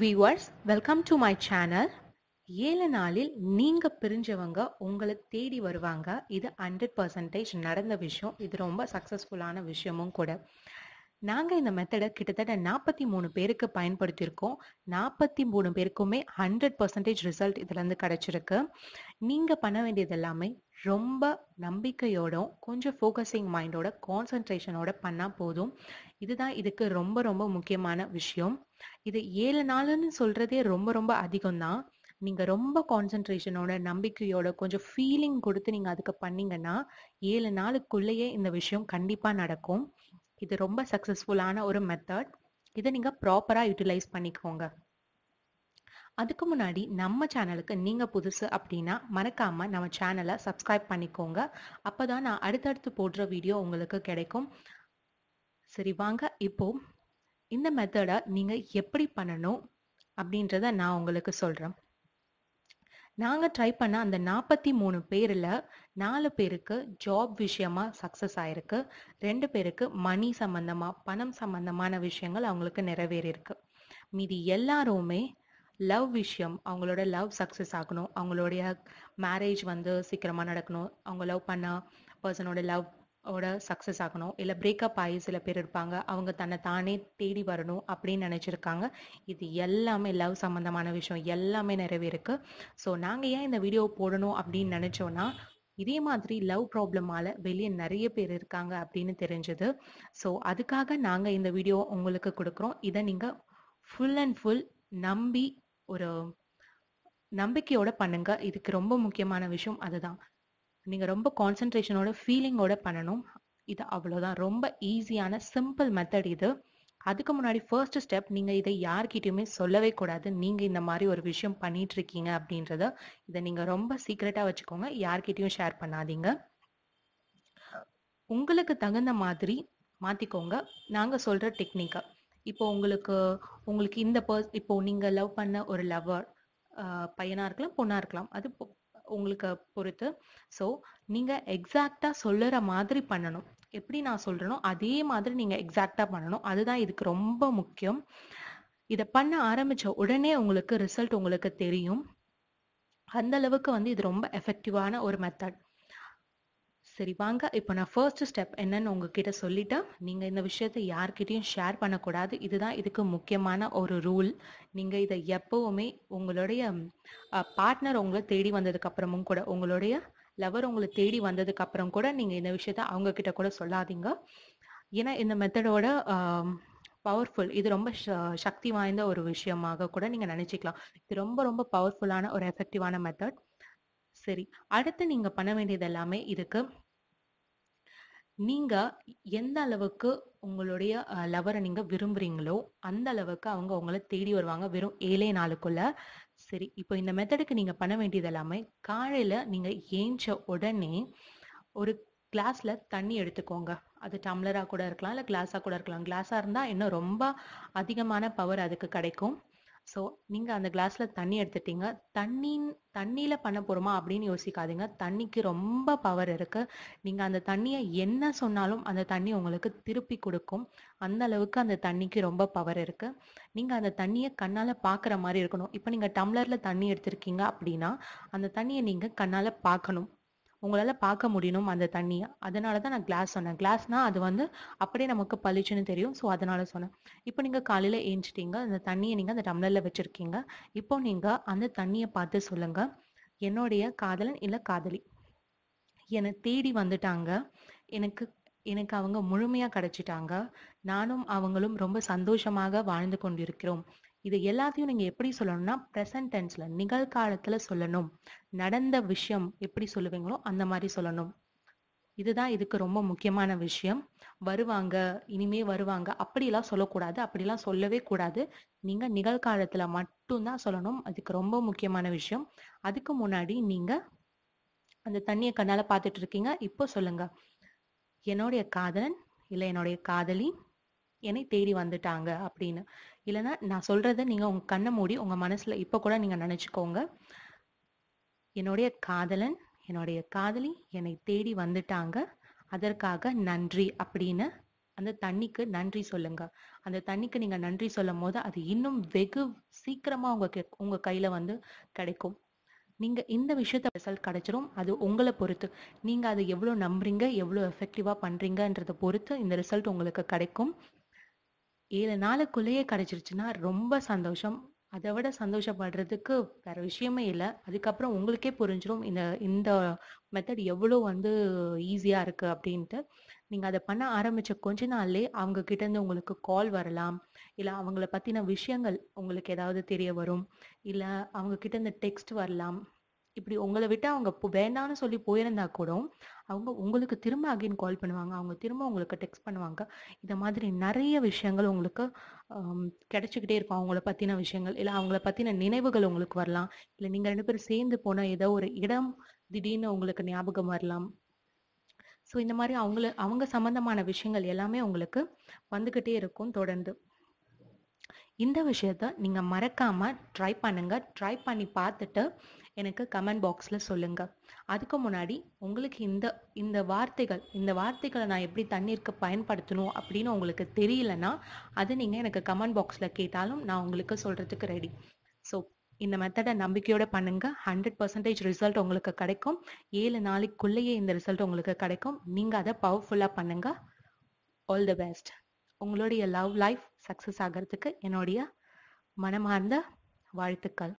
viewers welcome to my channel ஏழு நாளில் நீங்கள் பிரிஞ்சவங்க உங்களை தேடி வருவாங்க இது ஹண்ட்ரட் பர்சன்டேஜ் நடந்த விஷயம் இது ரொம்ப சக்ஸஸ்ஃபுல்லான விஷயமும் கூட நாங்கள் இந்த மெத்தடை கிட்டத்தட்ட நாற்பத்தி மூணு பேருக்கு பயன்படுத்தியிருக்கோம் நாற்பத்தி மூணு பேருக்குமே ஹண்ட்ரட் பர்சன்டேஜ் ரிசல்ட் இதுலேருந்து கிடச்சிருக்கு நீங்கள் பண்ண வேண்டியது எல்லாமே ரொம்ப நம்பிக்கையோடும் கொஞ்சம் ஃபோக்கஸிங் மைண்டோட கான்சன்ட்ரேஷனோட பண்ணால் போதும் இதுதான் இதுக்கு ரொம்ப ரொம்ப முக்கியமான விஷயம் இது ஏழு நாளுன்னு சொல்கிறதே ரொம்ப ரொம்ப அதிகம்தான் நீங்கள் ரொம்ப கான்சன்ட்ரேஷனோட நம்பிக்கையோட கொஞ்சம் ஃபீலிங் கொடுத்து நீங்கள் அதுக்கு பண்ணிங்கன்னா ஏழு நாளுக்குள்ளேயே இந்த விஷயம் கண்டிப்பாக நடக்கும் இது ரொம்ப சக்ஸஸ்ஃபுல்லான ஒரு மெத்தட் இதை நீங்கள் ப்ராப்பராக யூட்டிலைஸ் பண்ணிக்கோங்க அதுக்கு முன்னாடி நம்ம சேனலுக்கு நீங்கள் புதுசு அப்படின்னா மறக்காமல் நம்ம சேனலை சப்ஸ்கிரைப் பண்ணிக்கோங்க அப்போ தான் நான் அடுத்தடுத்து போடுற வீடியோ உங்களுக்கு கிடைக்கும் சரி வாங்க இப்போ இந்த மெத்தடை நீங்கள் எப்படி பண்ணணும் அப்படின்றத நான் உங்களுக்கு சொல்கிறேன் நாங்கள் ட்ரை பண்ண அந்த நாற்பத்தி மூணு பேரில் நாலு பேருக்கு ஜாப் விஷயமா சக்ஸஸ் ஆயிருக்கு ரெண்டு பேருக்கு மணி சம்மந்தமாக பணம் சம்மந்தமான விஷயங்கள் அவங்களுக்கு நிறைவேறியிருக்கு மீதி எல்லாருமே லவ் விஷயம் அவங்களோட லவ் சக்ஸஸ் ஆகணும் அவங்களுடைய மேரேஜ் வந்து சீக்கிரமாக நடக்கணும் அவங்க லவ் பண்ண பர்சனோட லவ் ஓட சக்ஸஸ் ஆகணும் இல்லை பிரேக்கப் ஆகி சில பேர் இருப்பாங்க அவங்க தன்னை தானே தேடி வரணும் அப்படின்னு நினச்சிருக்காங்க இது எல்லாமே லவ் சம்மந்தமான விஷயம் எல்லாமே நிறைவேறுக்கு ஸோ நாங்கள் ஏன் இந்த வீடியோ போடணும் அப்படின்னு நினச்சோன்னா இதே மாதிரி லவ் ப்ராப்ளமால வெளியே நிறைய பேர் இருக்காங்க அப்படின்னு தெரிஞ்சது ஸோ அதுக்காக நாங்கள் இந்த வீடியோ உங்களுக்கு கொடுக்குறோம் இதை நீங்கள் ஃபுல் அண்ட் ஃபுல் நம்பி ஒரு நம்பிக்கையோட பண்ணுங்க இதுக்கு ரொம்ப முக்கியமான விஷயம் அதுதான் நீங்கள் ரொம்ப கான்சென்ட்ரேஷனோட ஃபீலிங்கோட பண்ணணும் இது அவ்வளோதான் ரொம்ப ஈஸியான சிம்பிள் மெத்தட் இது அதுக்கு முன்னாடி ஃபர்ஸ்ட் ஸ்டெப் நீங்கள் இதை யார்கிட்டயுமே சொல்லவே கூடாது நீங்கள் இந்த மாதிரி ஒரு விஷயம் பண்ணிட்டு இருக்கீங்க அப்படின்றத இதை நீங்கள் ரொம்ப சீக்ரெட்டாக வச்சுக்கோங்க யார்கிட்டயும் ஷேர் பண்ணாதீங்க உங்களுக்கு தகுந்த மாதிரி மாற்றிக்கோங்க நாங்கள் சொல்கிற டெக்னிக்கை இப்போ உங்களுக்கு உங்களுக்கு இந்த பர்ஸ் இப்போ நீங்கள் லவ் பண்ண ஒரு லவ்வர் பையனாக இருக்கலாம் பொண்ணாக இருக்கலாம் அது உங்களுக்கு பொறுத்து ஸோ நீங்கள் எக்ஸாக்டாக சொல்லுற மாதிரி பண்ணணும் எப்படி நான் சொல்கிறேனோ அதே மாதிரி நீங்கள் எக்ஸாக்டாக பண்ணணும் அதுதான் இதுக்கு ரொம்ப முக்கியம் இதை பண்ண ஆரம்பித்த உடனே உங்களுக்கு ரிசல்ட் உங்களுக்கு தெரியும் அந்த அளவுக்கு வந்து இது ரொம்ப எஃபெக்டிவான ஒரு மெத்தட் சரி வாங்க இப்போ நான் ஃபர்ஸ்ட் ஸ்டெப் என்னன்னு உங்ககிட்ட சொல்லிட்டேன் நீங்கள் இந்த விஷயத்தை யார்கிட்டையும் ஷேர் பண்ணக்கூடாது இதுதான் இதுக்கு முக்கியமான ஒரு ரூல் நீங்கள் இதை எப்போவுமே உங்களுடைய பார்ட்னர் உங்களை தேடி வந்ததுக்கப்புறமும் கூட உங்களுடைய லவர் உங்களை தேடி வந்ததுக்கப்புறம் கூட நீங்கள் இந்த விஷயத்த அவங்கக்கிட்ட கூட சொல்லாதீங்க ஏன்னா இந்த மெத்தடோட பவர்ஃபுல் இது ரொம்ப சக்தி வாய்ந்த ஒரு விஷயமாக கூட நீங்கள் நினச்சிக்கலாம் இது ரொம்ப ரொம்ப பவர்ஃபுல்லான ஒரு எஃபெக்டிவான மெத்தட் சரி அடுத்து நீங்கள் பண்ண வேண்டியது எல்லாமே இதுக்கு நீங்க எந்த அளவுக்கு உங்களுடைய லவரை நீங்க விரும்புறீங்களோ அந்த அளவுக்கு அவங்க உங்களை தேடி வருவாங்க வெறும் ஏழே நாளுக்குள்ள சரி இப்போ இந்த மெத்தடுக்கு நீங்க பண்ண வேண்டியது எல்லாமே காலையில நீங்க ஏஞ்ச உடனே ஒரு கிளாஸ்ல தண்ணி எடுத்துக்கோங்க அது டம்ளரா கூட இருக்கலாம் இல்லை கிளாஸா கூட இருக்கலாம் கிளாஸா இருந்தா இன்னும் ரொம்ப அதிகமான பவர் அதுக்கு கிடைக்கும் ஸோ நீங்கள் அந்த கிளாஸில் தண்ணி எடுத்துட்டீங்க தண்ணி தண்ணியில் பண்ண போகிறோமா அப்படின்னு யோசிக்காதீங்க தண்ணிக்கு ரொம்ப பவர் இருக்குது நீங்கள் அந்த தண்ணியை என்ன சொன்னாலும் அந்த தண்ணி உங்களுக்கு திருப்பி கொடுக்கும் அந்த அளவுக்கு அந்த தண்ணிக்கு ரொம்ப பவர் இருக்குது நீங்கள் அந்த தண்ணியை கண்ணால் பார்க்குற மாதிரி இருக்கணும் இப்போ நீங்கள் டம்ளரில் தண்ணி எடுத்துருக்கீங்க அப்படின்னா அந்த தண்ணியை நீங்கள் கண்ணால் பார்க்கணும் உங்களால பார்க்க முடியணும் அந்த தண்ணியை அதனால தான் நான் கிளாஸ் சொன்னேன் கிளாஸ்னா அது வந்து அப்படியே நமக்கு பளிச்சுன்னு தெரியும் ஸோ அதனால சொன்னேன் இப்போ நீங்க காலையில ஏஞ்சிட்டீங்க அந்த தண்ணியை நீங்க அந்த டம்ளர்ல வச்சிருக்கீங்க இப்போ நீங்க அந்த தண்ணியை பார்த்து சொல்லுங்க என்னுடைய காதலன் இல்லை காதலி என்னை தேடி வந்துட்டாங்க எனக்கு எனக்கு அவங்க முழுமையாக கிடைச்சிட்டாங்க நானும் அவங்களும் ரொம்ப சந்தோஷமாக வாழ்ந்து கொண்டிருக்கிறோம் இது எல்லாத்தையும் நீங்க எப்படி சொல்லணும்னா ப்ரெசன்ட் டென்ஸ்ல நிகழ்காலத்துல சொல்லணும் நடந்த விஷயம் எப்படி சொல்லுவீங்களோ அந்த மாதிரி சொல்லணும் இதுதான் இதுக்கு ரொம்ப முக்கியமான விஷயம் வருவாங்க இனிமே வருவாங்க அப்படிலாம் சொல்லக்கூடாது அப்படிலாம் சொல்லவே கூடாது நீங்க நிகழ்காலத்துல மட்டும்தான் சொல்லணும் அதுக்கு ரொம்ப முக்கியமான விஷயம் அதுக்கு முன்னாடி நீங்க அந்த தண்ணியை கண்ணால பாத்துட்டு இருக்கீங்க இப்போ சொல்லுங்க என்னுடைய காதலன் இல்ல என்னுடைய காதலி என்னை தேடி வந்துட்டாங்க அப்படின்னு இல்லைன்னா நான் சொல்கிறத நீங்கள் உங்கள் கண்ணை மூடி உங்கள் மனசில் இப்போ கூட நீங்கள் நினச்சிக்கோங்க என்னுடைய காதலன் என்னுடைய காதலி என்னை தேடி வந்துட்டாங்க அதற்காக நன்றி அப்படின்னு அந்த தண்ணிக்கு நன்றி சொல்லுங்க அந்த தண்ணிக்கு நீங்க நன்றி சொல்லும் போது அது இன்னும் வெகு சீக்கிரமா உங்க உங்க கையில வந்து கிடைக்கும் நீங்க இந்த விஷயத்த ரிசல்ட் கிடைச்சிரும் அது உங்களை பொறுத்து நீங்க அதை எவ்வளவு நம்புறீங்க எவ்வளவு எஃபெக்டிவா பண்ணுறீங்கன்றதை பொறுத்து இந்த ரிசல்ட் உங்களுக்கு கிடைக்கும் ஏழு நாளுக்குள்ளேயே கிடைச்சிருச்சுன்னா ரொம்ப சந்தோஷம் அதை விட சந்தோஷப்படுறதுக்கு வேற விஷயமே இல்லை அதுக்கப்புறம் உங்களுக்கே புரிஞ்சிடும் இந்த இந்த மெத்தட் எவ்வளோ வந்து ஈஸியாக இருக்கு அப்படின்ட்டு நீங்கள் அதை பண்ண ஆரம்பிச்ச கொஞ்ச நாள்லே அவங்க கிட்டேருந்து உங்களுக்கு கால் வரலாம் இல்லை அவங்கள பற்றின விஷயங்கள் உங்களுக்கு ஏதாவது தெரிய வரும் இல்லை அவங்க கிட்ட இருந்து டெக்ஸ்ட் வரலாம் இப்படி உங்களை விட்டு அவங்க வேண்டாம்னு சொல்லி போயிருந்தா கூட அவங்க உங்களுக்கு திரும்ப அகைன் கால் பண்ணுவாங்க அவங்க திரும்ப உங்களுக்கு டெக்ஸ்ட் பண்ணுவாங்க இந்த மாதிரி நிறைய விஷயங்கள் உங்களுக்கு கிடைச்சிக்கிட்டே இருக்கும் அவங்கள பற்றின விஷயங்கள் இல்லை அவங்கள பற்றின நினைவுகள் உங்களுக்கு வரலாம் இல்லை நீங்கள் ரெண்டு பேரும் சேர்ந்து போன ஏதோ ஒரு இடம் திடீர்னு உங்களுக்கு ஞாபகம் வரலாம் ஸோ இந்த மாதிரி அவங்கள அவங்க சம்மந்தமான விஷயங்கள் எல்லாமே உங்களுக்கு வந்துக்கிட்டே இருக்கும் தொடர்ந்து இந்த விஷயத்த நீங்கள் மறக்காமல் ட்ரை பண்ணுங்கள் ட்ரை பண்ணி பார்த்துட்டு எனக்கு கமெண்ட் பாக்ஸில் சொல்லுங்கள் அதுக்கு முன்னாடி உங்களுக்கு இந்த இந்த வார்த்தைகள் இந்த வார்த்தைகளை நான் எப்படி தண்ணீருக்கு பயன்படுத்தணும் அப்படின்னு உங்களுக்கு தெரியலனா அது நீங்கள் எனக்கு கமெண்ட் பாக்ஸில் கேட்டாலும் நான் உங்களுக்கு சொல்கிறதுக்கு ரெடி ஸோ இந்த மெத்தடை நம்பிக்கையோட பண்ணுங்க ஹண்ட்ரட் பர்சன்டேஜ் ரிசல்ட் உங்களுக்கு கிடைக்கும் ஏழு நாளைக்குள்ளேயே இந்த ரிசல்ட் உங்களுக்கு கிடைக்கும் நீங்கள் அதை பவர்ஃபுல்லாக பண்ணுங்க ஆல் தி பெஸ்ட் உங்களுடைய லவ் லைஃப் சக்ஸஸ் ஆகிறதுக்கு என்னுடைய மனமார்ந்த வாழ்த்துக்கள்